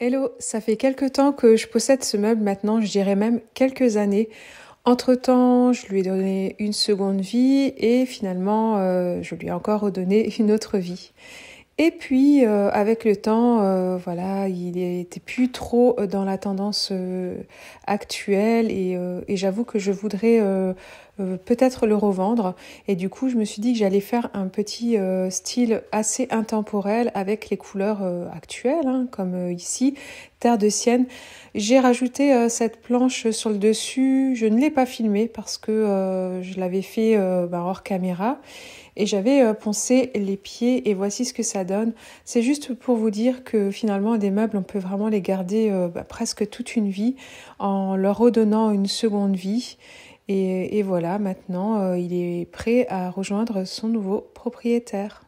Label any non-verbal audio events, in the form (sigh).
Hello, ça fait quelques temps que je possède ce meuble maintenant, je dirais même quelques années. Entre-temps, je lui ai donné une seconde vie et finalement, euh, je lui ai encore redonné (laughs) une autre vie. Et puis, euh, avec le temps, euh, voilà, il n'était plus trop dans la tendance actuelle et j'avoue que je voudrais euh, peut-être le revendre. Et du coup, je me suis dit que j'allais faire un petit euh, style assez intemporel avec les couleurs euh, actuelles, hein, comme ici, Terre de Sienne. J'ai rajouté cette planche sur le dessus. Je ne l'ai pas filmée parce que je l'avais fait ben, hors caméra et j'avais poncé les pieds et voici ce que ça donne. C'est juste pour vous dire que finalement des meubles on peut vraiment les garder ben, presque toute une vie en leur redonnant une seconde vie et, voilà, maintenant, euh, il est prêt à rejoindre son nouveau propriétaire.